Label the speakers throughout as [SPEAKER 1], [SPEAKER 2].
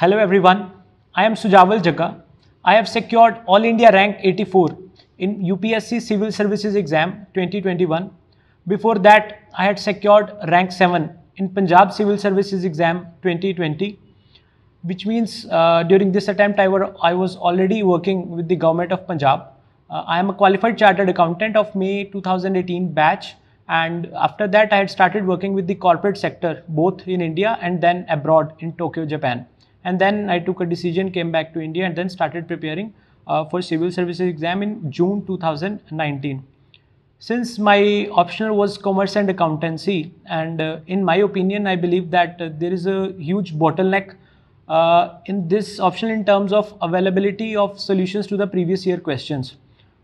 [SPEAKER 1] Hello everyone, I am Sujawal Jaga. I have secured All India rank 84 in UPSC Civil Services exam 2021. Before that, I had secured rank 7 in Punjab Civil Services exam 2020, which means uh, during this attempt I, were, I was already working with the government of Punjab. Uh, I am a qualified chartered accountant of May 2018 batch and after that I had started working with the corporate sector both in India and then abroad in Tokyo, Japan and then I took a decision, came back to India, and then started preparing uh, for civil services exam in June 2019. Since my optional was commerce and accountancy, and uh, in my opinion, I believe that uh, there is a huge bottleneck uh, in this option in terms of availability of solutions to the previous year questions.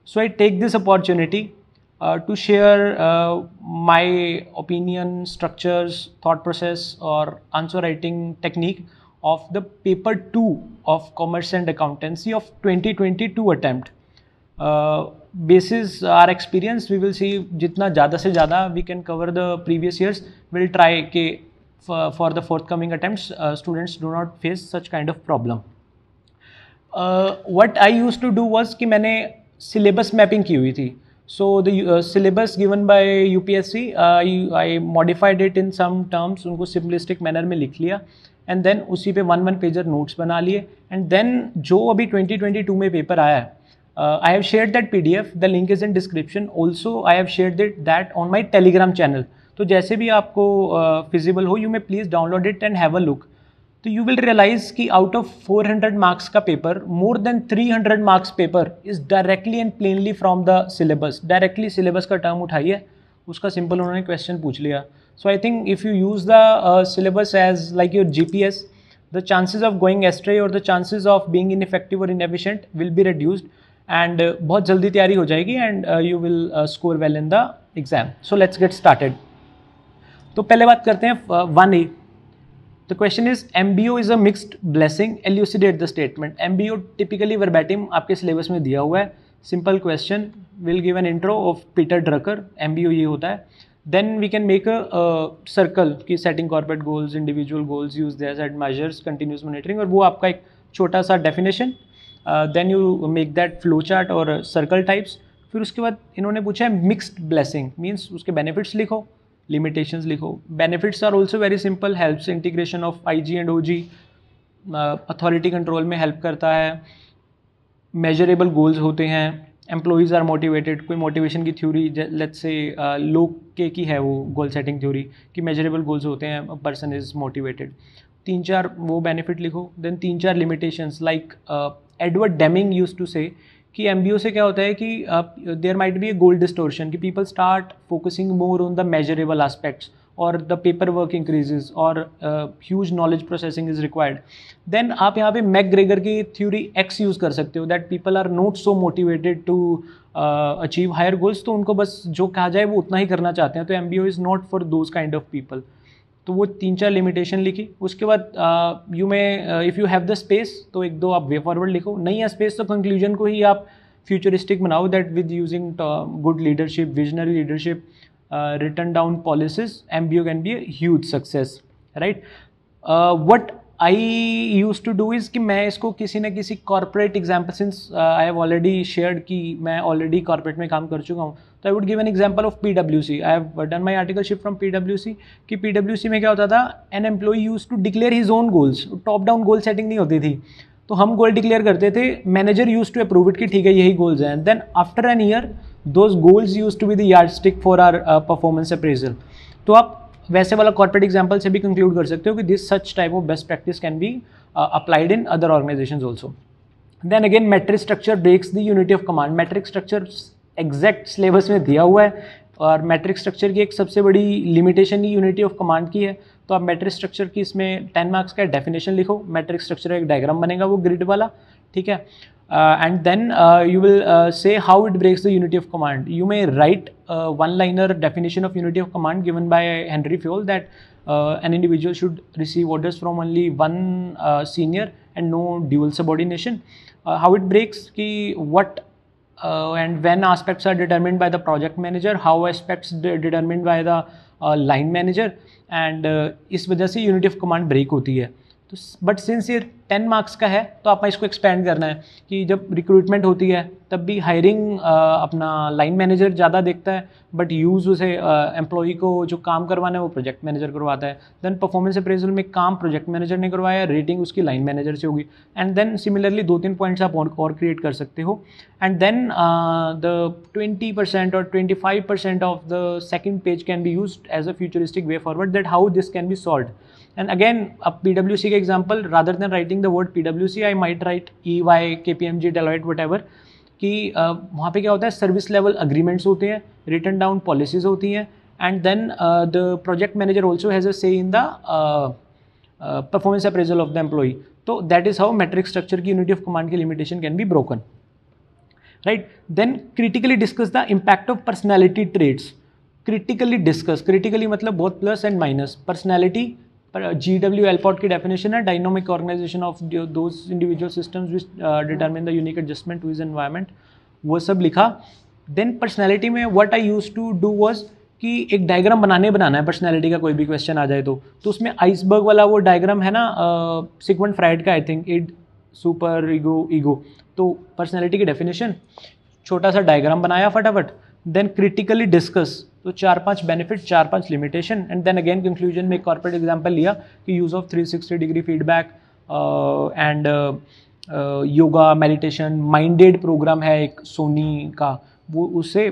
[SPEAKER 1] So I take this opportunity uh, to share uh, my opinion, structures, thought process, or answer writing technique of the paper 2 of commerce and accountancy of 2022 attempt basis our experience we will see jitna ज़्यादा से ज़्यादा we can cover the previous years we'll try के for, for the forthcoming attempts uh, students do not face such kind of problem uh, what I used to do was कि मैंने syllabus mapping की हुई थी so the uh, syllabus given by UPSC uh, I modified it in some terms उनको simplistic manner में लिख लिया uh, and then उसी पे वन वन पेजर नोट्स बना लिए एंड देन जो अभी 2022 में पेपर आया है I have share that P D F the link is in description also I have share it that on my Telegram channel तो जैसे भी आपको फिजिबल uh, हो you may please download it and have a look तो you will realise कि out of 400 marks का paper more than 300 marks paper is directly and plainly from the syllabus directly syllabus का term उठाइए उसका simple उन्होंने question पूछ लिया So I think if you use the uh, syllabus as like your GPS, the chances of going astray or the chances of being ineffective or inefficient will be reduced and uh, बहुत जल्दी तैयारी हो जाएगी and uh, you will uh, score well in the exam. So let's get started. तो पहले बात करते हैं one A The question is MBO is a mixed blessing. Elucidate the statement. MBO typically verbatim aapke syllabus mein diya hua hai Simple question will give an intro of Peter Drucker. MBO ye hota hai then we can make a, a circle कि setting corporate goals, individual goals, use theirs and measures, continuous monitoring और वो आपका एक छोटा सा definition then you make that flow chart और circle types फिर उसके बाद इन्होंने पूछा है मिक्सड ब्लेसिंग मीन्स उसके बेनिफिट्स लिखो लिमिटेशंस लिखो benefits are also very simple helps integration of I G and O G authority control में हेल्प करता है मेजरेबल गोल्स होते हैं एम्प्लॉयज़ आर मोटिवेटेड कोई मोटिवेशन की थ्योरी लेट्स से लोग के की है वो गोल सेटिंग थ्योरी कि मेजरेबल गोल्स होते हैं पर्सन इज़ मोटिवेटेड तीन चार वो बेनिफिट लिखो देन तीन चार limitations like Edward Deming use to say कि एम से क्या होता है कि there might be a goal distortion कि people start focusing more on the measurable aspects और द पेपर वर्क इंक्रीजेज और huge knowledge processing is required then आप यहाँ पे मैक ग्रेगर की थ्योरी एक्स यूज़ कर सकते हो that people are not so motivated to achieve higher goals तो उनको बस जो कहा जाए वो उतना ही करना चाहते हैं तो M B O is not for those kind of people तो वो तीन चार लिमिटेशन लिखी उसके बाद you may if you have the space तो एक दो आप वे फॉरवर्ड लिखो नहीं है स्पेस तो कंक्लूजन को ही आप फ्यूचरिस्टिक बनाओ that with using good leadership visionary leadership Uh, written down policies, MBO can be a huge success, right? Uh, what I use to do is कि मैं इसको किसी न किसी corporate example since I have already share कि मैं already corporate में काम कर चुका हूँ तो I would give an example of P W C I have done my article shift from P W C कि पी डब्ल्यू सी में क्या होता था an employ use to declare his own goals top down goal setting नहीं होती थी तो हम गोल डिक्लेयर करते थे manager use to approve it कि ठीक है यही गोल्स हैं then after an year those goals use to be yardstick for our performance appraisal तो आप वैसे वाला कॉर्पोरेट एग्जाम्पल से भी कंक्लूड कर सकते हो कि this such type of best practice can be applied in other organisation also then again matrix structure breaks the unity of command matrix structure exact syllabus में दिया हुआ है और मैट्रिक स्ट्रक्चर की एक सबसे बड़ी लिमिटेशन ही यूनिटी ऑफ कमांड की है तो आप मैट्रिक स्ट्रक्चर की इसमें टेन मार्क्स का डेफिनेशन लिखो मैट्रिक स्ट्रक्चर एक डायग्राम बनेगा वो ग्रिड वाला ठीक है Uh, and then uh, you will uh, say how it breaks the unity of command. You may write one-liner definition of unity of command given by Henry Fayol that an individual should receive orders from only one senior and no dual subordination. how it breaks ki what uh, and when aspects are determined by the project manager how aspects de determined by the uh, line manager and uh, इस वजह से unity of command break होती तो but since ये ten marks का है तो आपने इसको एक्सपेंड करना है कि जब रिक्रूटमेंट होती है तब भी हायरिंग अपना लाइन मैनेजर ज़्यादा देखता है बट यूज़ उसे एम्प्लॉई को जो काम करवाना है वो प्रोजेक्ट मैनेजर करवाता है देन परफॉर्मेंस अप्रेजल में काम प्रोजेक्ट मैनेजर ने करवाया रेटिंग उसकी लाइन मैनेजर से होगी एंड देन सिमिलरली दो तीन पॉइंट्स आप और, और क्रिएट कर सकते हो and then the twenty percent और twenty five percent of the second page can be use as a futuristic way forward that how this can be solve and again अब पी डब्ल्यू सी के example rather And writing the word P W C I might write E Y K P M G KPMG, whatever कि uh, वहाँ पे क्या होता है service level agreements होते हैं रिटर्न डाउन पॉलिसीज होती हैं and then the project manager also has a say in the performance appraisal of the employee तो that is how matrix structure की यूनिटी ऑफ कमांड की limitation can be broken right then critically discuss the impact of personality traits critically discuss critically मतलब बहुत plus and minus personality पर जी W एलपॉट की definition है dynamic organisation of those individual systems which determine the unique adjustment to his environment वो सब लिखा then personality में what I use to do was कि एक डायग्राम बनाने बनाना है पर्सनैलिटी का कोई भी क्वेश्चन आ जाए तो तो उसमें आइसबर्ग वाला वो डायग्राम है ना सिकवेंट uh, फ्राइड का I think id super ego ego तो पर्सनैलिटी की डेफिनेशन छोटा सा डायग्राम बनाया फटाफट देन क्रिटिकली डिस्कस तो चार पांच बेनिफिट चार पांच limitation and then again conclusion में एक कॉर्पोरेट एग्जाम्पल लिया कि use of 360 degree feedback and yoga meditation minded programme है एक सोनी का वो उसे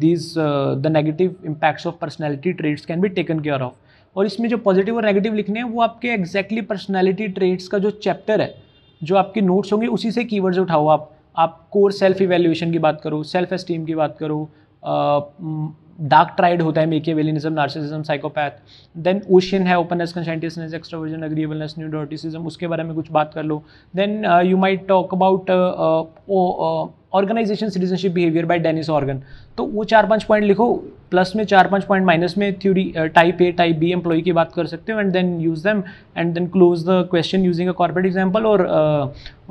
[SPEAKER 1] these the negative impacts of personality traits can be taken care of और इसमें जो पॉजिटिव और नेगेटिव लिखने हैं वो आपके एग्जैक्टली पर्सनैलिटी ट्रेड्स का जो चैप्टर है जो आपके नोट्स होंगे उसी से कीवर्ड्स उठाओ आप आप कोर सेल्फ इवेल्यूएशन की बात करो सेल्फ एस्टीम की बात करो uh, डार्क ट्राइड होता है Machiavellianism narcissism psychopath then OCEAN है openness conscientiousness extroversion agreeableness neuroticism उसके बारे में कुछ बात कर लो then you might talk about organisation citizenship behaviour by Dennis Organ तो वो चार पांच पॉइंट लिखो प्लस में चार पांच पॉइंट माइनस में theory type A type B employ की बात कर सकते हो and then use them and then close the question using a corporate example और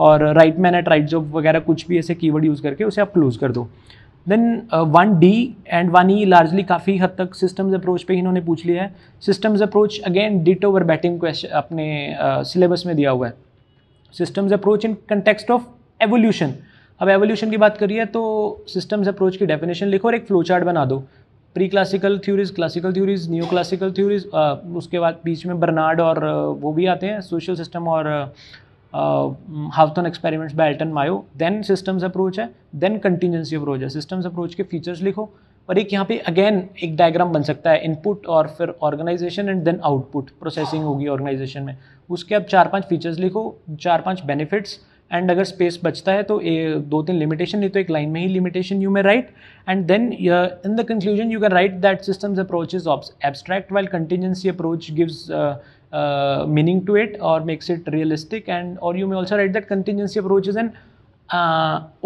[SPEAKER 1] और right man at right job वगैरह कुछ भी ऐसे कीवर्ड यूज़ करके उसे आप क्लोज कर दो then one D and one E largely काफ़ी हद तक सिस्टम्स अप्रोच पे इन्होंने पूछ लिया है सिस्टम्स अप्रोच अगेन डिट ओवर बैटिंग क्वेश्चन अपने सिलेबस uh, में दिया हुआ है systems approach in context of evolution अब एवोल्यूशन की बात करिए तो सिस्टम्स अप्रोच की डेफिनेशन लिखो और एक फ्लो चार्ट बना दो pre classical theories classical theories new classical theories उसके बाद बीच में बर्नाड और uh, वो भी आते हैं सोशल सिस्टम और uh, Hawthorne experiments by Elton Mayo then systems approach है देन कंटीजेंसी अप्रोच है सिस्टम्स अप्रोच के फीचर्स लिखो और एक यहाँ पे अगेन एक डायग्राम बन सकता है इनपुट और फिर organisation and then output processing होगी ऑर्गेनाइजेशन में उसके अब चार पांच फीचर्स लिखो चार पांच बेनिफिट्स एंड अगर स्पेस बचता है तो ए, दो तीन लिमिटेशन नहीं तो एक लाइन में ही limitation you may write and then in the conclusion you can write that systems approach is abstract while contingency approach gives meaning to it और मेक्स इट रियलिस्टिक एंड और you may also write that that approach is an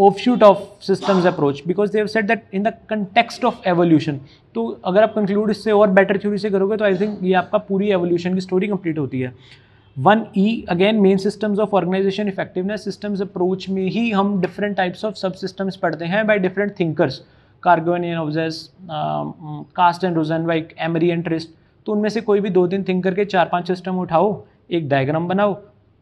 [SPEAKER 1] offshoot of systems approach because they have said that in the context of evolution तो अगर आप conclude इससे और better theory से करोगे तो I think ये आपका पूरी एवोल्यूशन की स्टोरी कंप्लीट होती है one E again main systems of organisation effectiveness systems approach में ही हम different types of sub systems पढ़ते हैं बाई डिफरेंट थिंकर्स कार्गोनियन ऑब्जेस Kast and Rosenzweig Emery and Trist तो उनमें से कोई भी दो तीन थिंक करके चार पांच सिस्टम उठाओ एक डायग्राम बनाओ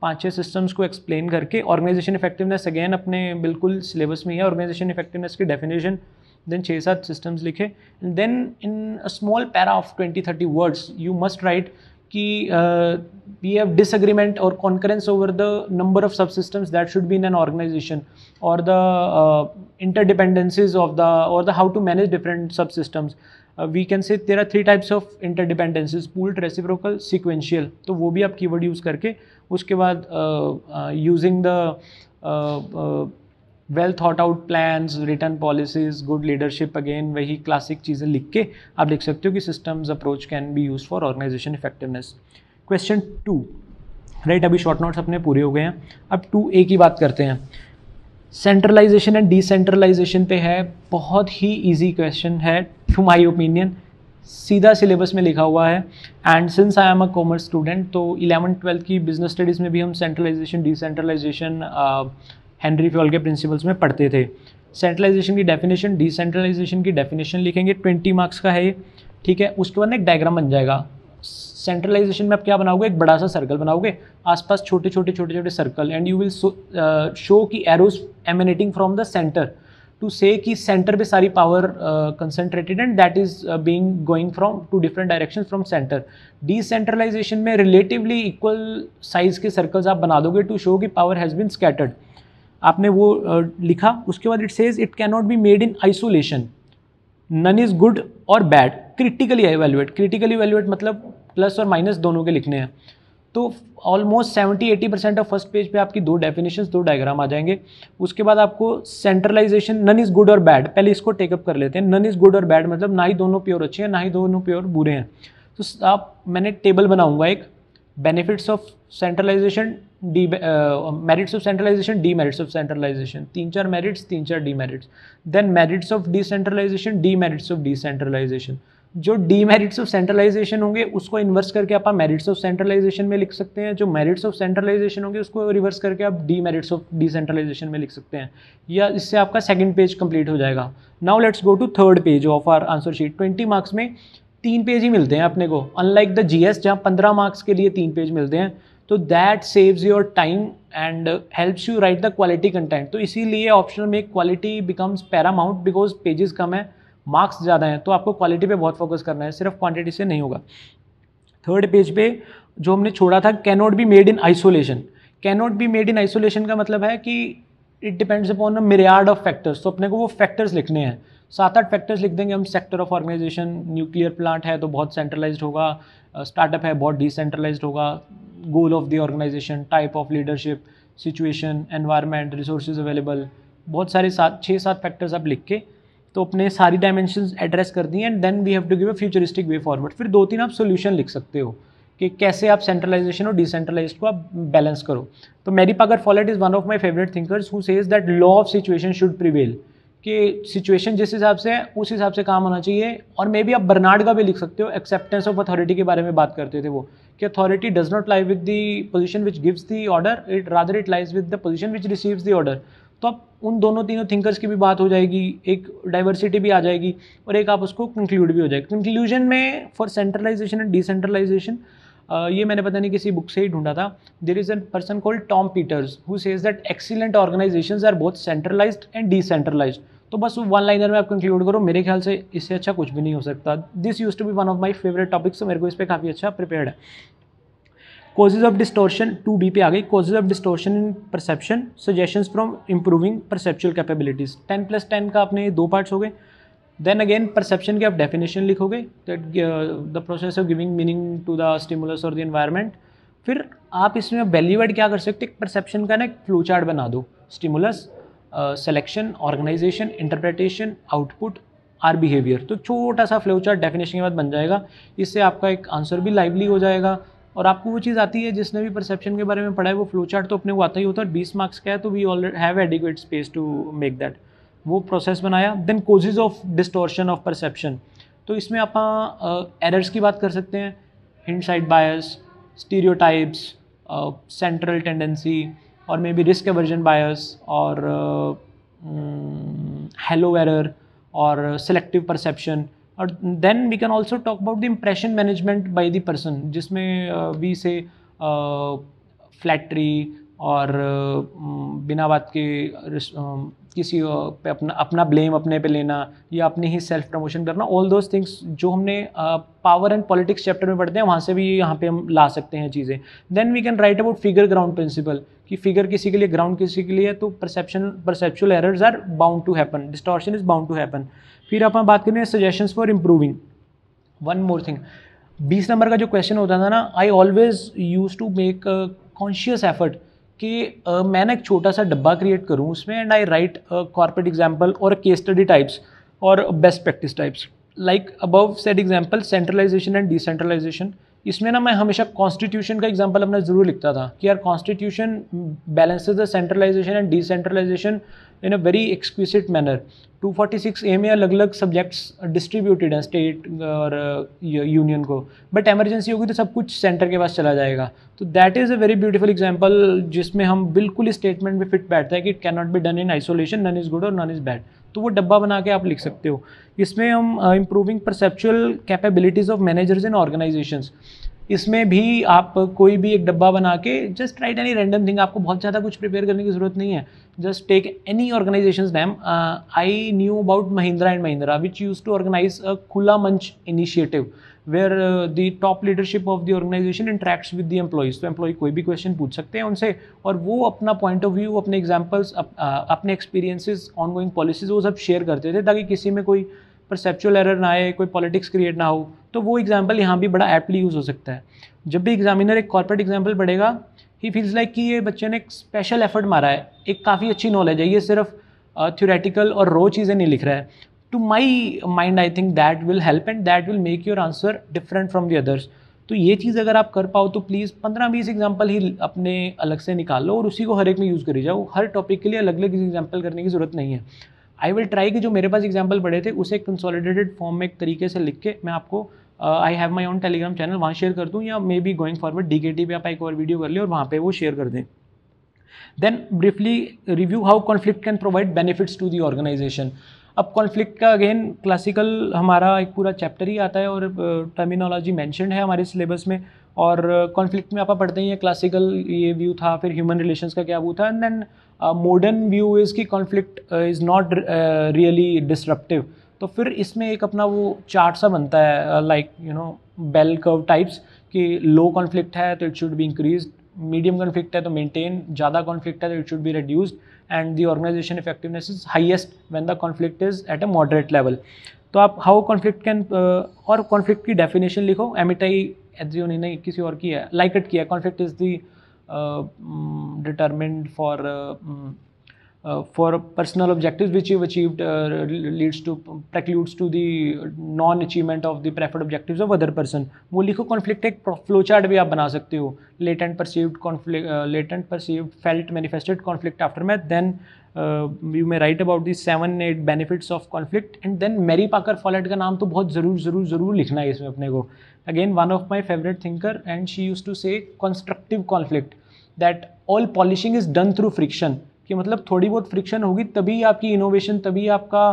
[SPEAKER 1] पांच छह सिस्टम्स को एक्सप्लेन करके ऑर्गेनाइजेशन इफेक्टिवनेस अगेन अपने बिल्कुल सिलेबस में ही है ऑर्गेनाइजेशन इफेक्टिवनेस की डेफिनेशन देन छः सात सिस्टम्स लिखे then in a small para of twenty thirty words you must write कि वी हैव डिसअग्रीमेंट और concurrence over the number of sub systems that should be in an organisation और the inter interdependencies of the और the how to manage different sub systems we can say there are three types of interdependencies pooled reciprocal sequential तो वो भी आप keyword use करके उसके बाद using uh, the uh, well thought out plans written policies good leadership again वही classic चीज़ें लिख के आप देख सकते हो कि systems approach can be use for organisation effectiveness question to write अभी शॉर्ट नोट्स अपने पूरे हो गए हैं अब टू ए की बात करते हैं सेंट्रलाइजेशन एंड डिसेंट्रलाइजेशन पे है बहुत ही ईजी क्वेश्चन है टू माई ओपिनियन सीधा सिलेबस में लिखा हुआ है and since I am a commerce student तो इलेवन ट्वेल्थ की बिजनेस स्टडीज़ में भी हम सेंट्रलाइजेशन डिसेंट्रलाइजेशन हेनरी फ्यूल के प्रिंसिपल्स में पढ़ते थे सेंट्रलाइजेशन की डेफिनेशन डिसेंट्रलाइजेशन की डेफिनेशन लिखेंगे ट्वेंटी मार्क्स का है ठीक है उसके बाद ना एक डायग्राम बन जाएगा सेंट्रलाइजेशन में आप क्या बनाओगे एक बड़ा सा सर्कल बनाओगे आसपास छोटे छोटे छोटे छोटे circle and you will show की arrows emanating from the centre to say कि सेंटर पे सारी power concentrated and that is being going from to different direction from centre decentralisation में रिलेटिवली इक्वल साइज के सर्कल्स आप बना दोगे to show कि पावर हैज़ बीन स्कैटर्ड आपने वो लिखा उसके बाद it says it can not be made in isolation none is good और bad critically evaluate critically evaluate मतलब प्लस और माइनस दोनों के लिखने हैं तो almost seventy eighty percent of first page पे आपकी दो डेफिनेशन दो डायग्राम आ जाएंगे उसके बाद आपको सेंट्रलाइजेशन नन इज़ गुड और बैड पहले इसको टेकअप कर लेते हैं नन इज़ गुड और बैड मतलब ना ही दोनों प्योर अच्छे हैं ना ही दोनों प्योर बुरे हैं तो आप मैंने टेबल बनाऊंगा एक benefits of centralisation demerits of centralisation demerits of centralisation तीन चार मेरिट्स तीन चार demerits then merits of decentralisation demerits of decentralisation जो डी मेरिट्स ऑफ सेंट्रलाइजेशन होंगे उसको इन्वर्स करके आप मेरिट्स ऑफ सेंट्रलाइजेशन में लिख सकते हैं जो मेरिट्स ऑफ सेंट्रलाइजेशन होंगे उसको रिवर्स करके आप डी मेरिट्स ऑफ डिसेंट्रलाइजेशन में लिख सकते हैं या इससे आपका सेकंड पेज कंप्लीट हो जाएगा now let's go to third page of our answer sheet twenty marks में तीन पेज ही मिलते हैं अपने को अनलाइक द जी एस जहाँ पंद्रह मार्क्स के लिए तीन पेज मिलते हैं तो that saves your time and helps you write the quality content तो इसीलिए ऑप्शनल में quality becomes paramount because pages कम है मार्क्स ज़्यादा हैं तो आपको क्वालिटी पे बहुत फोकस करना है सिर्फ क्वांटिटी से नहीं होगा थर्ड पेज पे जो हमने छोड़ा था can not be made in isolation can not be made in isolation का मतलब है कि it depends upon myriad of factors तो अपने को वो फैक्टर्स लिखने हैं सात आठ फैक्टर्स लिख देंगे हम sector of organisation nuclear plant है तो बहुत सेंट्रलाइज्ड होगा स्टार्टअप है बहुत डिसेंट्रलाइज्ड होगा goal of the organization type of leadership situation environment resources available बहुत सारे सात छः सात फैक्टर्स आप लिख के तो अपने सारी डायमेंशन एड्रेस कर दी and then we have to give a futuristic way forward फिर दो तीन आप सोल्यूशन लिख सकते हो कि कैसे आप सेंट्रलाइजेशन और डिसेंट्रलाइज को आप बैलेंस करो तो Mary Parker Follett is one of my favourite thinkers who says that law of situation should prevail कि सिचुएशन जिस हिसाब से है उस हिसाब से काम होना चाहिए और मे बी आप बर्नाड का भी लिख सकते हो एक्सेप्टेंस ऑफ अथॉरिटी के बारे में बात करते थे वो कि authority does not lie with the position which gives the order it rather it lies with the position which receives the order तो अब उन दोनों तीनों थिंकर्स की भी बात हो जाएगी एक डाइवर्सिटी भी आ जाएगी और एक आप उसको कंक्लूड भी हो जाएगी कंक्लूजन में फॉर सेंट्रलाइजेशन एंड डिसेंट्रलाइजेशन ये मैंने पता नहीं किसी बुक से ही ढूंढा था there is a person called Tom Peters who says that excellent organisation are both centralised and decentralised तो बस वन लाइनर में आप कंक्लूड करो मेरे ख्याल से इससे अच्छा कुछ भी नहीं हो सकता this use to be one of my favourite topics तो मेरे को इस पर काफ़ी अच्छा प्रिपेयर है causes of distortion two D पे आ गई causes of distortion in perception suggestion from improving perceptual capabilities ten plus ten का अपने दो पार्ट्स हो गए देन अगेन परसेप्शन के आप डेफिनेशन लिखोगे that the process of giving meaning to the stimulus और द इन्वायरमेंट फिर आप इसमें वैल्यू एड क्या कर सकते परसेप्शन का ना एक फ्लू चार्ट बना दो stimulus selection organisation interpretation output or behaviour तो छोटा सा फ्लो चार्ट डेफिनेशन के बाद बन जाएगा इससे आपका एक आंसर भी लाइवली हो जाएगा और आपको वो चीज़ आती है जिसने भी परसेप्शन के बारे में पढ़ा है वो फ्लो चार्ट तो अपने को आता ही होता है बीस मार्क्स का है तो we already have adequate space to make that वो प्रोसेस बनाया then causes of distortion of perception तो इसमें आप एरर्स की बात कर सकते हैं side bias stereotypes central tendency और maybe risk aversion bias और हेलो uh, एरर mm, और सेलेक्टिव परसेप्शन और then we can also talk about the impression management by the person जिसमें वी से फ्लैटरी और बिना बात के किसी पे अपना अपना ब्लेम अपने पे लेना या अपनी ही सेल्फ प्रमोशन करना ऑल दोज थिंग्स जो हमने पावर एंड पॉलिटिक्स चैप्टर में पढ़ते हैं वहाँ से भी यहाँ पे हम ला सकते हैं चीज़ें then we can write about figure ground principle कि फिगर किसी के लिए ग्राउंड किसी के लिए तो perception perceptual errors are bound to happen distortion is bound to happen फिर आप बात करें suggestions for improving one more thing बीस नंबर का जो क्वेश्चन होता था ना I always use to make conscious effort कि uh, मैंने एक छोटा सा डब्बा क्रिएट करूँ उसमें and I write corporate example और केस स्टडी टाइप्स और best practice types like above said example centralisation and decentralisation इसमें ना मैं हमेशा कॉन्स्टिट्यूशन का एग्जाम्पल अपना ज़रूर लिखता था कि यार constitution balances the centralisation and decentralisation in a very exquisite manner 246 A में अलग अलग सब्जेक्ट्स डिस्ट्रीब्यूटेड हैं स्टेट और यूनियन uh, को बट एमरजेंसी होगी तो सब कुछ सेंटर के पास चला जाएगा तो that is a very beautiful example जिसमें हम बिल्कुल स्टेटमेंट में फिट बैठता है कि it can not be done in isolation none is good और नन इज़ बैड तो वो डब्बा बना के आप लिख सकते हो इसमें हम improving perceptual capabilities of managers in organisation इसमें भी आप कोई भी एक डब्बा बना के just write any random thing आपको बहुत ज़्यादा कुछ प्रिपेयर करने की ज़रूरत नहीं है just take any organization's name. Uh, I knew about Mahindra and Mahindra, which used to organize a Kula manch initiative, where uh, the top leadership of the organization interacts with the employees. so employee koi bhi question pooch sakte hain unse aur wo apna point of view, apne examples, ap, uh, apne experiences, ongoing policies wo sab share karte the taki kisi mein koi perceptual error ना आए कोई politics create ना हो तो वो example यहाँ भी बड़ा एप्टली यूज़ हो सकता है जब भी एग्जामिनर एक कॉर्पोरेट एग्जाम्पल पढ़ेगा ही फील्स लाइक कि ये बच्चे ने एक स्पेशल एफर्ट मारा है एक काफ़ी अच्छी नॉलेज है ये सिर्फ थ्योरेटिकल और रो चीज़ें नहीं लिख रहा है to my mind I think that will help and that will make your answer different from the others तो ये चीज़ अगर आप कर पाओ तो प्लीज़ पंद्रह बीस एग्जाम्पल ही अपने अलग से निकाल लो और उसी को हर एक में यूज़ करी जाओ हर टॉपिक के लिए अलग अलग एग्जाम्पल करने की ज़रूरत नहीं है आई विल ट्राई कि जो मेरे पास एग्जाम्पल पड़े थे उसे कंसोलिडेटेड फॉर्म में एक तरीके से लिख के मैं आपको I have my own Telegram channel वहाँ शेयर कर दूँ या maybe going forward D K T पे आप एक और वीडियो कर लें और वहाँ पर वो शेयर कर दें then briefly review how conflict can provide benefits to the organisation अब कॉन्फ्लिक्ट का अगेन क्लासिकल हमारा एक पूरा चैप्टर ही आता है और टर्मिनोलॉजी मैंशन मैंशनड है हमारे सिलेबस में और कॉन्फ्लिक्ट uh, में आप पढ़ते ही हैं क्लासिकल ये व्यू था फिर ह्यूमन रिलेशंस का क्या व्यू था and then modern view is कि conflict is not really disruptive तो फिर इसमें एक अपना वो चार्ट सा बनता है like you know bell curve types कि लो कॉन्फ्लिक्ट है तो it should be increase medium conflict है तो मेंटेन ज़्यादा कॉन्फ्लिक्ट है तो it should be reduced and the organisation effectiveness is highest when the conflict is at a moderate level तो आप हाउ कॉन्फ्लिक्ट कैन और कॉन्फ्लिक्ट की डेफिनेशन लिखो एमिटाई एजियो नहीं किसी और की है लाइक इट किया conflict is the determined for for personal objective objectives which you've achieved to uh, leads to precludes to the non achievement of the preferred objectives of वो लिखो कॉन्फ्लिक्ट एक फ्लो चार्ट भी आप बना सकते हो latent perceived latent perceived felt manifested conflict aftermath then you may write about this seven eight benefits of conflict and then Mary Parker folate का नाम तो बहुत ज़रूर ज़रूर ज़रूर लिखना है इसमें अपने को again one of my favourite thinker and she use to say constructive conflict that all polishing is done through friction कि मतलब थोड़ी बहुत फ्रिक्शन होगी तभी आपकी इनोवेशन तभी आपका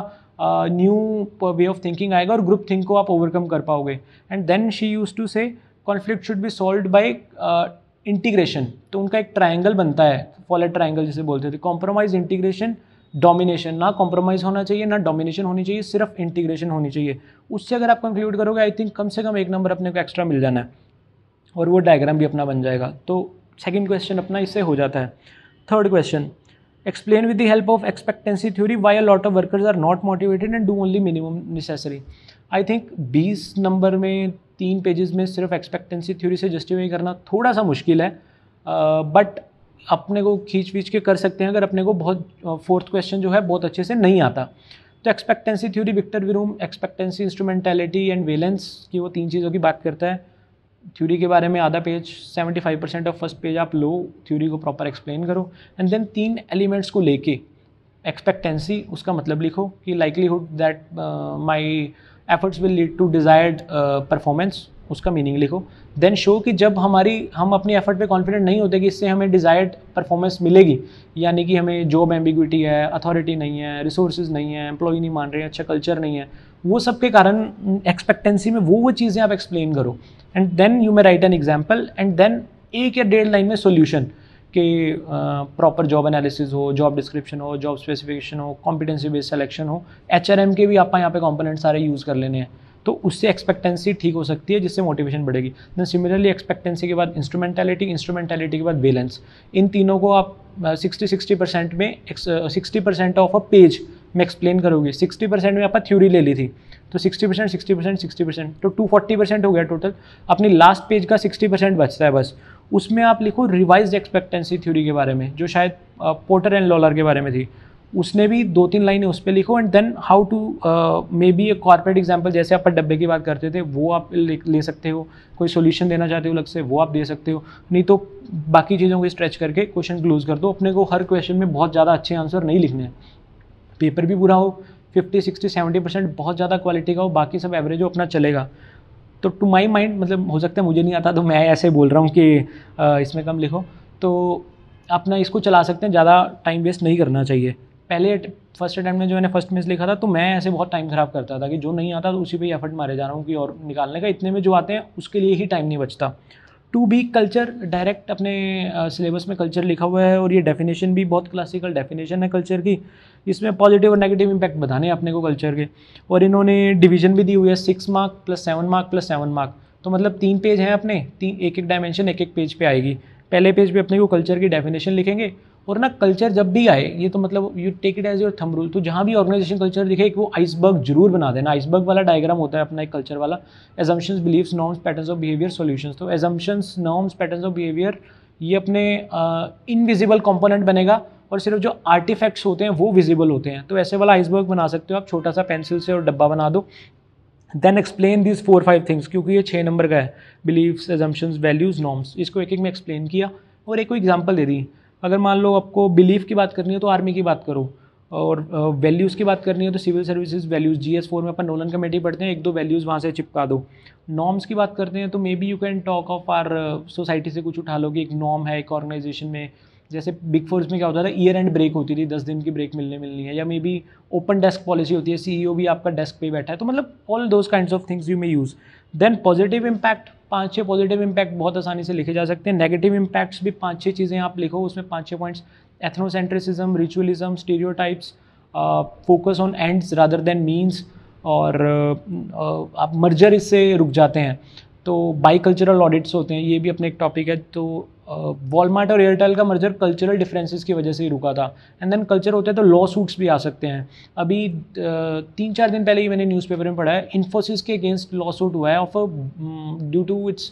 [SPEAKER 1] न्यू वे ऑफ थिंकिंग आएगा और ग्रुप थिंक को आप ओवरकम कर पाओगे and then she use to say conflict should be solved by integration तो उनका एक ट्राइंगल बनता है फॉलेट ट्राइंगल जिसे बोलते थे कॉम्प्रोमाइज इंटीग्रेशन डोमिनेशन ना कॉम्प्रोमाइज़ होना चाहिए ना डोमिनेशन होनी चाहिए सिर्फ इंटीग्रेशन होनी चाहिए उससे अगर आप कंक्लूड करोगे आई थिंक कम से कम एक नंबर अपने को एक्स्ट्रा मिल जाना है और वो डायग्राम भी अपना बन जाएगा तो सेकेंड क्वेश्चन अपना इससे हो जाता है third question explain with the help of expectancy theory why a lot of workers are not motivated and do only minimum necessary I think बीस नंबर में तीन पेजेस में सिर्फ एक्सपेक्टेंसी थ्योरी से जस्टिफाई करना थोड़ा सा मुश्किल है बट अपने को खींच वींच के कर सकते हैं अगर अपने को बहुत फोर्थ क्वेश्चन जो है बहुत अच्छे से नहीं आता तो expectancy theory Victor Vroom expectancy instrumentality and valence की वो तीन चीज़ों की बात करता है थ्योरी के बारे में आधा page 75 percent of first page आप लो थ्योरी को प्रॉपर एक्सप्लेन करो एंड देन तीन एलिमेंट्स को लेके एक्सपेक्टेंसी उसका मतलब लिखो कि likelihood that my efforts will lead to desired performance उसका मीनिंग लिखो देन शो कि जब हमारी हम अपने एफर्ट पे कॉन्फिडेंट नहीं होते कि इससे हमें डिज़ायर्ड परफॉर्मेंस मिलेगी यानी कि हमें जॉब एम्बिग्विटी है अथॉरिटी नहीं है रिसोर्सेज नहीं है एम्प्लॉय नहीं मान रहे हैं अच्छा कल्चर नहीं है वो सब के कारण एक्सपेक्टेंसी में वो वो चीज़ें आप एक्सप्लेन करो and then you may write an example and then एक या डेढ़ लाइन में सोल्यूशन कि प्रॉपर जॉब एनालिसिस हो जॉब डिस्क्रिप्शन हो जॉब स्पेसिफिकेशन हो कॉम्पिटेंसी बेस्ड सेलेक्शन हो एच के भी आप यहाँ पे कॉम्पोनेंट सारे यूज़ कर लेने हैं तो उससे एक्सपेक्टेंसी ठीक हो सकती है जिससे मोटिवेशन बढ़ेगी दैन सिमिलरली एक्सपेक्टेंसी के बाद इंस्ट्रूमेंटैलिटी इंस्ट्रूमेंटैलिटी के बाद बैलेंस इन तीनों को आप सिक्सटी सिक्सटी परसेंट में sixty percent of a page मैं एक्सप्लेन करूँगी सिक्सटी परसेंट में अपन थ्योरी ले ली थी तो sixty percent sixty percent sixty percent तो टू फोर्टी परसेंट हो गया टोटल अपनी लास्ट पेज का सिक्सटी परसेंट बचता है बस उसमें आप लिखो रिवाइज एक्सपेक्टेंसी थ्योरी के बारे में जो शायद पोर्टर एंड लॉलर के बारे में थी उसने भी दो तीन लाइनें उस पर लिखो and then how to maybe a corporate example जैसे आप डब्बे की बात करते थे वो आप ले, ले सकते हो कोई सोल्यूशन देना चाहते हो अलग से वो आप दे सकते हो नहीं तो बाकी चीज़ों को स्ट्रेच करके क्वेश्चन क्लोज कर दो अपने को हर क्वेश्चन में बहुत ज़्यादा अच्छे आंसर नहीं लिखने हैं पेपर भी बुरा हो फिफ्टी सिक्सटी सेवेंटी परसेंट बहुत ज़्यादा क्वालिटी का हो बाकी सब एवरेज हो अपना चलेगा तो टू माई माइंड मतलब हो सकता है मुझे नहीं आता तो मैं ऐसे बोल रहा हूँ कि आ, इसमें कम लिखो तो अपना इसको चला सकते हैं ज़्यादा टाइम वेस्ट नहीं करना चाहिए पहले फर्स्ट अटैम्प्ट में जो मैंने फर्स्ट मिस लिखा था तो मैं ऐसे बहुत टाइम ख़राब करता था कि जो नहीं आता तो उसी पर ही एफर्ट मारे जा रहा हूँ कि और निकालने का इतने में जो आते हैं उसके लिए ही टाइम नहीं बचता टू बी कल्चर डायरेक्ट अपने सिलेबस में कल्चर लिखा हुआ है और ये डेफिनेशन भी बहुत क्लासिकल डेफिनेशन है कल्चर की इसमें पॉजिटिव और नेगेटिव इम्पैक्ट बताने अपने को कल्चर के और इन्होंने डिवीजन भी दी हुई है six mark plus seven mark plus seven mark तो मतलब तीन पेज हैं अपने तीन एक एक डायमेंशन एक एक पेज पे आएगी पहले पेज पे अपने को कल्चर की डेफिनेशन लिखेंगे और ना कल्चर जब भी आए ये तो मतलब you take it as your thumb rule तो जहाँ भी ऑर्गेनाइजेशन कल्चर दिखे एक वो आइसबर्ग जरूर बना देना आइसबर्ग वाला डायग्राम होता है अपना एक कल्चर वाला assumptions beliefs norms patterns of behaviour solution तो assumptions norms patterns of behaviour ये अपने इनविजिबल uh, कॉम्पोनेंट बनेगा और सिर्फ जो आर्टिफैक्ट्स होते हैं वो विजिबल होते हैं तो ऐसे वाला आइसबर्ग बना सकते हो आप छोटा सा पेंसिल से और डब्बा बना दो then explain this four five things क्योंकि ये छः नंबर का है बिलीव्स एजम्पन्स वैल्यूज़ नॉर्म्स इसको एक एक में एक्सप्लेन किया और एक को एग्जाम्पल दे दी अगर मान लो आपको बिलीफ की बात करनी है तो आर्मी की बात करो और वैल्यूज़ की बात करनी है तो civil services values G S four में अपन नोलन कमेटी पढ़ते हैं एक दो वैल्यूज़ वहाँ से चिपका दो नॉर्म्स की बात करते हैं तो maybe you can talk of our society से कुछ उठा लो कि एक नॉर्म है एक ऑर्गेनाइजेशन में जैसे बिग फोर्स में क्या होता था ईयर एंड ब्रेक होती थी दस दिन की ब्रेक मिलने मिलनी है या maybe open desk policy होती है सीईओ e भी आपका डेस्क पे बैठा है तो मतलब all those kind of things you may use then positive impact पाँच छः पॉजिटिव इम्पैक्ट बहुत आसानी से लिखे जा सकते हैं नेगेटिव इम्पैक्ट्स भी पाँच छः चीज़ें आप लिखो उसमें पाँच छः points ethnocentricism ritualism stereotypes focus on ends rather than means और आप मर्जर इससे रुक जाते हैं तो बाई कल्चरल ऑडिट्स होते हैं ये भी अपने एक टॉपिक है तो वॉलमार्ट और एयरटेल का मर्जर कल्चरल डिफरेंसेस की वजह से ही रुका था एंड देन कल्चर होते हैं तो लॉ सूट्स भी आ सकते हैं अभी तीन चार दिन पहले ही मैंने न्यूज़पेपर में पढ़ा है इन्फोसिस के अगेंस्ट लॉ सूट हुआ है of due to its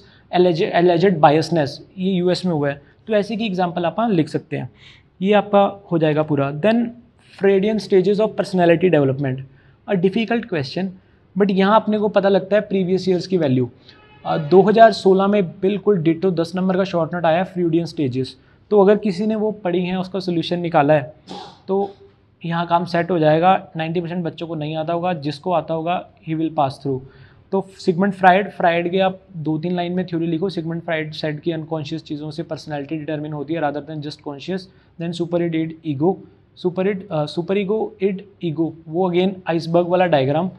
[SPEAKER 1] alleged biasness ये यू में हुआ है तो ऐसे की एग्जाम्पल आप लिख सकते हैं ये आपका हो जाएगा पूरा then Freudian stages of personality development a difficult question but यहाँ अपने को पता लगता है प्रीवियस ईयर्स की वैल्यू 2016 में बिल्कुल डिटो 10 नंबर का शॉर्ट नोट आया फ्रूडियन स्टेजेस तो अगर किसी ने वो पढ़ी है उसका सोल्यूशन निकाला है तो यहाँ काम सेट हो जाएगा 90 परसेंट बच्चों को नहीं आता होगा जिसको आता होगा ही विल पास थ्रू तो सिगमेंट फ्राइड फ्राइड के आप दो तीन लाइन में थ्योरी लिखो सिगमेंट फ्राइड सेट की अनकॉन्शियस चीज़ों से पर्सनैलिटी डिटर्मिन होती है rather than just conscious then super id id ego super id super ego id ego वो अगेन आइसबर्ग वाला diagram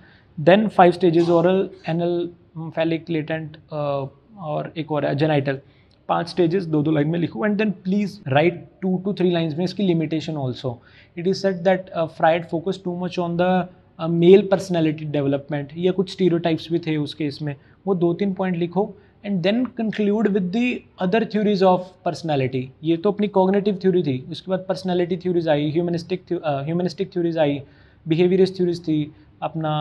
[SPEAKER 1] then five stages oral anal phallic latent uh, और एक और है जेनाइटल पांच स्टेजेस दो दो लाइन में लिखो and then please write two to three lines में इसकी limitation also it is said that Freud focus too much on the male personality development या कुछ स्टीरियोटाइप्स भी थे उसके इसमें वो दो तीन पॉइंट लिखो and then conclude with the other theories of personality ये तो अपनी कॉग्नेटिव थ्योरी थी उसके बाद पर्सनैलिटी थ्योरीज आई ह्यूमनिस्टिक ह्यूमनिस्टिक थ्योरीज आई बिहेवियरस थ्योरीज थी अपना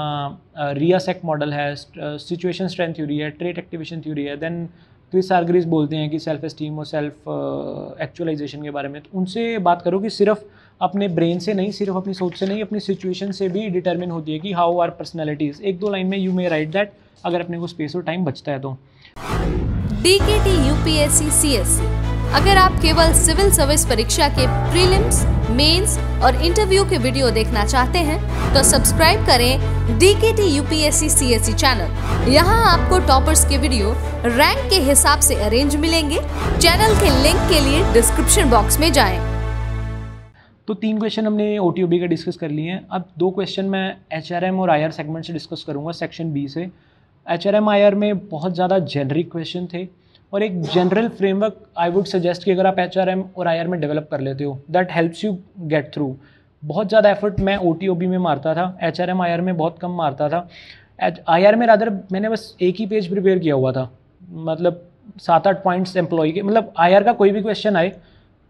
[SPEAKER 1] रियासेक मॉडल है सिचुएशन स्ट्रेंथ थ्योरी है ट्रेट एक्टिवेशन थ्योरी है देन क्रिस आर्गरीज बोलते हैं कि सेल्फ एस्टीम और सेल्फ एक्चुअलाइजेशन के बारे में तो उनसे बात करो कि सिर्फ अपने ब्रेन से नहीं सिर्फ अपनी सोच से नहीं अपनी सिचुएशन से भी डिटर्मिन होती है कि हाउ आर पर्सनैलिटीज़ एक दो लाइन में यू मे राइट दैट अगर अपने को स्पेस और टाइम बचता है तो D K T U P S C C S C अगर आप केवल सिविल सर्विस परीक्षा के प्रीलिम्स मेंस और इंटरव्यू के वीडियो देखना चाहते हैं तो सब्सक्राइब करें D K T UPSC C S channel यहाँ आपको टॉपर्स के वीडियो रैंक के हिसाब से अरेंज मिलेंगे चैनल के लिंक के लिए डिस्क्रिप्शन बॉक्स में जाए तो तीन क्वेश्चन हमने ओ टी का डिस्कस कर लिए हैं अब दो क्वेश्चन मैं एच और आई सेगमेंट से डिस्कस करूंगा सेक्शन बी से एच आर में बहुत ज़्यादा जेनरिक क्वेश्चन थे और एक general framework I would suggest कि अगर आप एच और आई में डेवलप कर लेते हो that helps you get through बहुत ज़्यादा एफर्ट मैं ओ टी में मारता था एच आर में बहुत कम मारता था आई आर में रादर मैंने बस एक ही पेज प्रिपेयर किया हुआ था मतलब सात आठ पॉइंट्स एम्प्लॉय के मतलब आई का कोई भी क्वेश्चन आए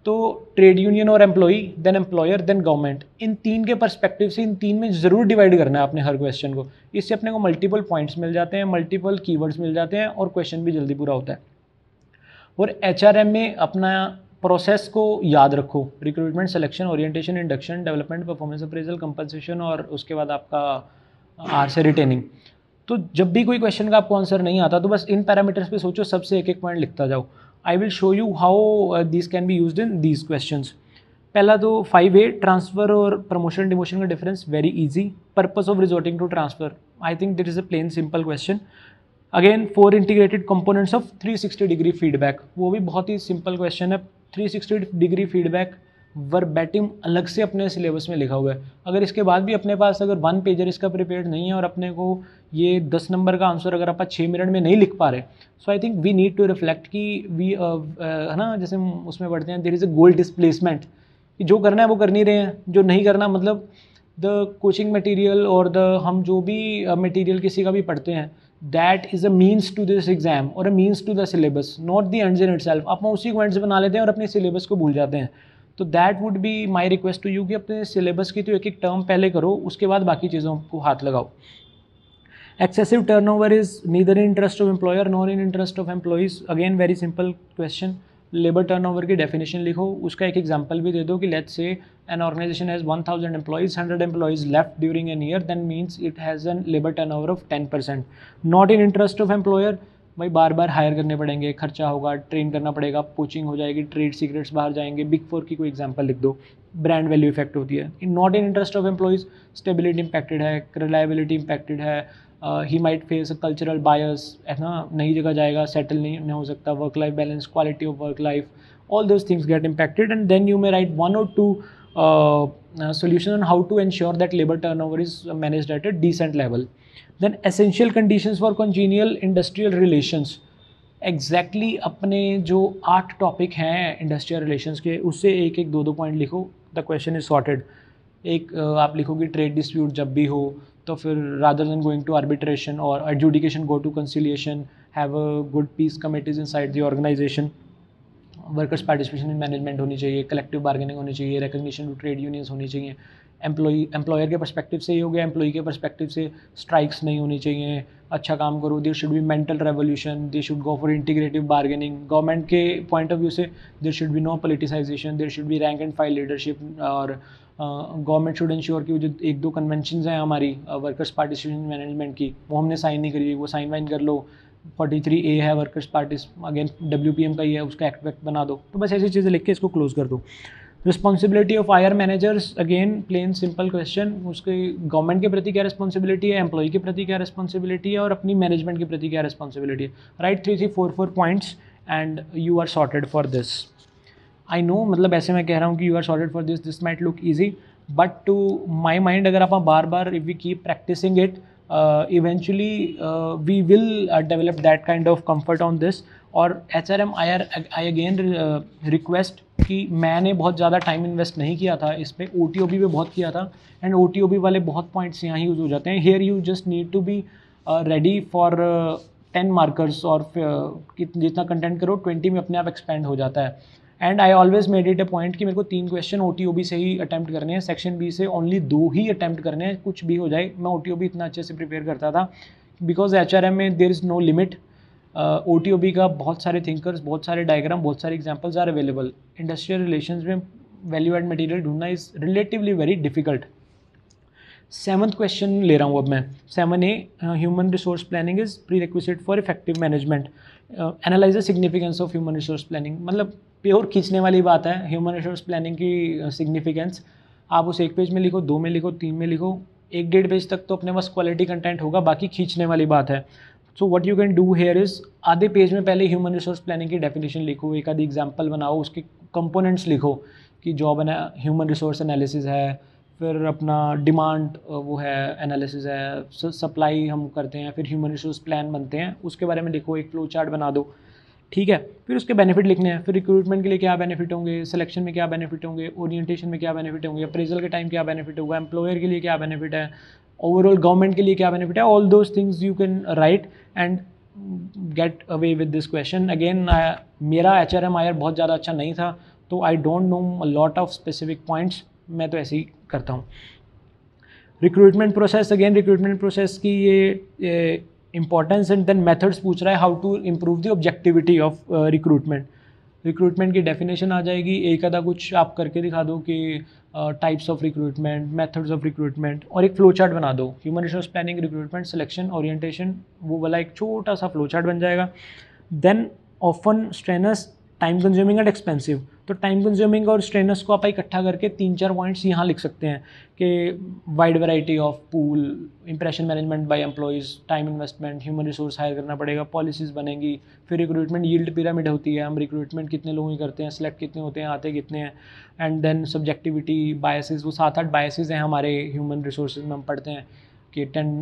[SPEAKER 1] तो ट्रेड यूनियन और employee then employer then government इन तीन के परस्पेक्टिव से इन तीन में ज़रूर डिवाइड करना है आपने हर क्वेश्चन को इससे अपने को मल्टीपल पॉइंट्स मिल जाते हैं मल्टीपल कीवर्ड्स मिल जाते हैं और क्वेश्चन भी जल्दी पूरा होता है और एच में अपना प्रोसेस को याद रखो recruitment selection orientation induction development performance appraisal compensation और उसके बाद आपका आर से रिटेनिंग तो जब भी कोई क्वेश्चन का आपको आंसर नहीं आता तो बस इन पैरामीटर्स पे सोचो सबसे एक एक पॉइंट लिखता जाओ I will show you how this can be use in these question पहला तो फाइव ए ट्रांसफर और प्रमोशन डिमोशन का difference very easy purpose of resorting to transfer I think it is a plain simple question again four integrated components of 360 degree feedback वो भी बहुत ही simple question है 360 degree feedback वर batting अलग से अपने syllabus में लिखा हुआ है अगर इसके बाद भी अपने पास अगर वन पेजर इसका प्रिपेयर नहीं है और अपने को ये दस नंबर का आंसर अगर आप छः मिनट में नहीं लिख पा रहे so I think we need to reflect कि वी uh, uh, है ना जैसे उसमें पढ़ते हैं देर इज़ अ गोल डिसप्लेसमेंट जो करना है वो कर नहीं रहे हैं जो नहीं करना मतलब द कोचिंग मटेरियल और द हम जो भी मटेरियल uh, किसी का भी पढ़ते हैं that is a means to this exam और a means to the syllabus not the end itself आप उसी को बना लेते हैं और अपने सिलेबस को भूल जाते हैं तो that would be my request to you कि अपने सिलेबस की तो एक एक टर्म पहले करो उसके बाद बाकी चीज़ों को हाथ लगाओ excessive turnover is neither in interest of employer nor in interest of employees again very simple question labour turnover की डेफिनेशन लिखो उसका एक एग्जांपल भी दे दो कि let's say an organisation has one thousand employees hundred employees left during an year then means it has an labour turnover of ten percent not in interest of employer भाई बार बार higher करने पड़ेंगे खर्चा होगा train करना पड़ेगा coaching हो जाएगी ट्रेड सीक्रेट्स बाहर जाएंगे बिग फोर की कोई एग्जाम्पल लिख दो ब्रांड वैल्यू इफेक्ट होती है not in interest of employees stability impacted है रिलायबिलिटी इम्पैक्टेड है he might face a cultural bias है ना नई जगह जाएगा सेटल नहीं, हो सकता work life balance quality of work life all those things get impacted and then you may write one और two solution on how to ensure that labour turnover is manage at a decent level then essential condition for कॉन्जीनियल industrial relations exactly अपने जो आठ topic हैं industrial relation के उससे एक एक दो दो पॉइंट लिखो द क्वेश्चन इज सॉर्टेड एक आप लिखोगे ट्रेड डिस्प्यूट जब भी हो तो फिर rather than going to arbitration और adjudication go to conciliation have a good peace committees inside the organisation workers participation in management होनी चाहिए कलेक्टिव बार्गेनिंग होनी चाहिए रिकग्निशन टू ट्रेड यूनियंस होनी चाहिए एम्प्लॉई एम्प्लॉयर के परस्पेक्टिव से ही हो गया एम्प्लॉई के परस्पेक्टिव से स्ट्राइक्स नहीं होनी चाहिए अच्छा काम करो there should be mental revolution they should go for integrative bargaining government के पॉइंट ऑफ व्यू से there should be no politicisation there should be rank and file leadership और गवर्नमेंट शुड इंश्योर कि जो एक दो कन्वेंशन हैं हमारी workers participation management की वो हमने साइन नहीं करी वो साइन वाइन कर लो थ्री ए है वर्कर्स पार्टिस अगेन डब्ल्यू पी एम का ही है उसका एक्ट वैक्ट बना दो तो बस ऐसी चीज़ें लिख के इसको क्लोज कर दो responsibility of HR managers again plain simple question उसके गवर्नमेंट के प्रति क्या रिस्पॉन्सिबिलिटी है एम्प्लॉई के प्रति क्या रिस्पॉन्सिबिलिटी है और अपनी मैनेजमेंट के प्रति क्या रिस्पॉन्सिबिलिटी है right three three four four points and you are sorted for this I know मतलब ऐसे मैं कह रहा हूँ कि you are sorted for this this might look easy but to my mind अगर आप बार बार if we keep practising it eventually we will develop that kind of comfort on this और H R M I R I again request कि मैंने बहुत ज़्यादा time invest नहीं किया था इस पर ओ टी ओ बी भी बहुत किया था and O T O B वाले बहुत पॉइंट्स यहाँ यूज़ हो जाते हैं here you just need to be ready for ten markers और uh, जितना कंटेंट करो ट्वेंटी में अपने आप एक्सपेंड हो जाता है and I always made it a point कि मेरे को तीन क्वेश्चन ओ टी से ही अटैम्प्ट करने हैं सेक्शन बी से ओनली दो ही अटैम्प्ट करने हैं कुछ भी हो जाए मैं ओ टी इतना अच्छे से प्रिपेयर करता था बिकॉज एच में there is no limit O T का बहुत सारे थिंकर्स बहुत सारे डायग्राम बहुत सारे examples are available industrial relation में वैल्यू एड मटीरियल ढूंढना is relatively very difficult seventh question ले रहा हूँ अब मैं seven A human resource planning is prerequisite for effective management analyse the significance of human resource planning मतलब pure खींचने वाली बात है ह्यूमन रिसोर्स प्लानिंग की सिग्निफिकेंस uh, आप उस एक पेज में लिखो दो में लिखो तीन में लिखो एक डेढ़ पेज तक तो अपने पास क्वालिटी कंटेंट होगा बाकी खींचने वाली बात है so what you can do here is आधे पेज में पहले ह्यूमन रिसोर्स प्लानिंग की डेफिनेशन लिखो एक आधी एग्जाम्पल बनाओ उसके कंपोनेंट्स लिखो कि जॉब ह्यूमन रिसोर्स एनालिसिस है फिर अपना डिमांड uh, वो है एनालिसिस है सप्लाई हम करते हैं फिर ह्यूमन रिसोर्स प्लान बनते हैं उसके बारे में लिखो एक फ्लो चार्ट बना दो ठीक है फिर उसके बेनिफिट लिखने हैं फिर रिक्रूटमेंट के लिए क्या बेनिफिट होंगे सिलेक्शन में क्या बेनिफिट होंगे ओरिएंटेशन में क्या बेनिफिट होंगे अप्रेजल के टाइम क्या बेनिफिट होगा एम्प्लॉयर के लिए क्या बेनिफिट है ओवरऑल गवर्नमेंट के लिए क्या बेनिफिट है all those things you can write and get away with this question again मेरा H R M I R बहुत ज़्यादा अच्छा नहीं था तो I don't know a lot of specific points मैं तो ऐसे ही करता हूँ recruitment process again recruitment process की ये, ये इंपॉर्टेंस एंड देन मेथड्स पूछ रहा है how to improve the objectivity of recruitment recruitment की डेफिनेशन आ जाएगी एक आधा कुछ आप करके दिखा दो कि types of recruitment methods of recruitment और एक फ्लो चार्ट बना दो human resource planning recruitment selection orientation वो वाला एक छोटा सा फ्लो चार्ट बन जाएगा then often strenuous time consuming and expensive तो टाइम कंज्यूमिंग और स्ट्रेनस को आप इकट्ठा करके तीन चार पॉइंट्स यहाँ लिख सकते हैं कि wide variety of pool impression management by employees time investment human resource hire करना पड़ेगा पॉलिसीज़ बनेंगी फिर रिक्रूटमेंट यील्ड पिरामिड होती है हम रिक्रूटमेंट कितने लोगों ही करते हैं सेलेक्ट कितने होते हैं आते कितने हैं एंड देन सब्जेक्टिविटी बायसेज वो सात आठ बायसेज हैं हमारे ह्यूमन रिसोर्स में हम पढ़ते हैं कि टेन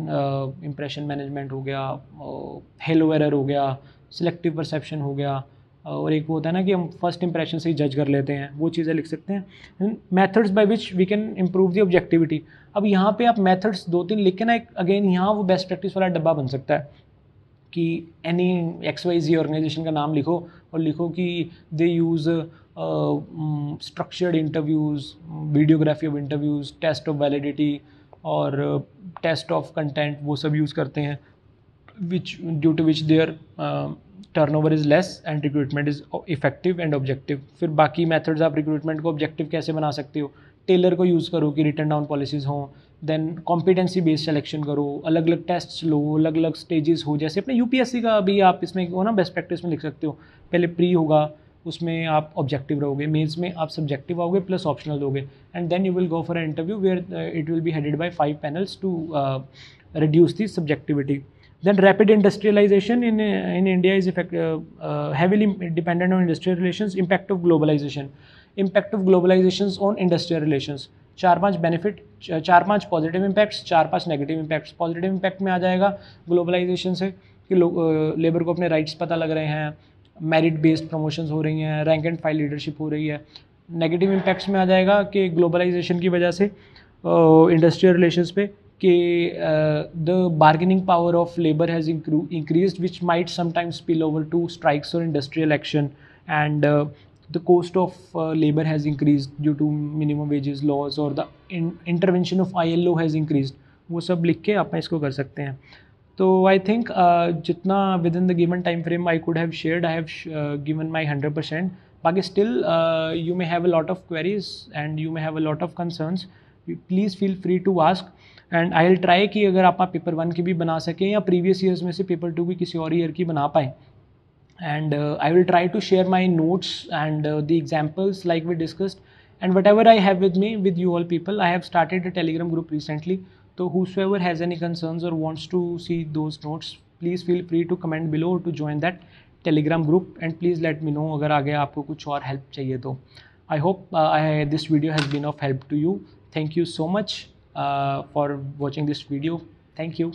[SPEAKER 1] इंप्रेशन मैनेजमेंट हो गया हेलो uh, एरर हो गया सिलेक्टिव परसेप्शन हो गया और एक वो होता है ना कि हम फर्स्ट इंप्रेशन से ही जज कर लेते हैं वो चीज़ें लिख सकते हैं methods by which we can improve the objectivity अब यहाँ पे आप मेथड्स दो तीन लिख के ना एक अगेन यहाँ वो बेस्ट प्रैक्टिस वाला डब्बा बन सकता है कि any X Y Z organisation का नाम लिखो और लिखो कि they use structured interviews videography of interviews test of validity और टेस्ट ऑफ कंटेंट वो सब यूज़ करते हैं which due to which their turnover is less and recruitment is effective and objective फिर बाकी मेथड्स आप रिक्रूटमेंट को ऑब्जेक्टिव कैसे बना सकते हो टेलर को यूज़ करो कि रिटर्न डाउन पॉलिसीज़ हों देन कॉम्पिटेंसी बेस्ड सेलेक्शन करो अलग अलग टेस्ट लो अलग अलग स्टेजेस हो जैसे अपने यूपीएससी का भी आप इसमें हो ना बेस्ट प्रैक्टिस में लिख सकते हो पहले प्री होगा उसमें आप ऑब्जेक्टिव रहोगे मेन्स में आप सब्जेक्टिव आओगे प्लस ऑप्शनल दोगे and then you will go for interview where it will be headed by five panels to reduce the subjectivity Then rapid industrialization in, uh, in India is effect, uh, uh, heavily dependent on industrial relations, impact of globalization, impact of globalizations on industrial relations. चार पांच benefit चार पांच positive impacts चार पांच negative impacts positive impact में आ जाएगा globalisation से कि लोग लेबर uh, को अपने राइट्स पता लग रहे हैं मेरिट बेस्ड प्रमोशंस हो रही हैं रैंक एंड फाइल लीडरशिप हो रही है नेगेटिव इम्पैक्ट्स में आ जाएगा कि ग्लोबलाइजेशन की वजह से इंडस्ट्रियल uh, रिलेशन पे Uh, the bargaining power of labor has increased which might sometimes spill over to strikes or industrial action and uh, the cost of uh, labor has increased due to minimum wages laws or the intervention of ILO has increased वो सब लिख के आप इसको कर सकते हैं तो आई थिंक जितना within the given time frame I could have shared I have given my hundred percent you may have a lot of of queries and you may have a lot of concerns please feel free to ask and I will try कि अगर आप paper one की भी बना सकें या previous years में से पेपर टू भी किसी और ईयर की बना पाएँ and I will try to share my notes and the examples like we discussed and whatever I have with me with you all people I have started a Telegram group recently तो whoever has any concerns और wants to see those notes please feel free to comment below to join that Telegram group and please let me know अगर आगे आपको कुछ और help चाहिए तो I hope I this video has been of help to you thank you so much Uh, for watching this video thank you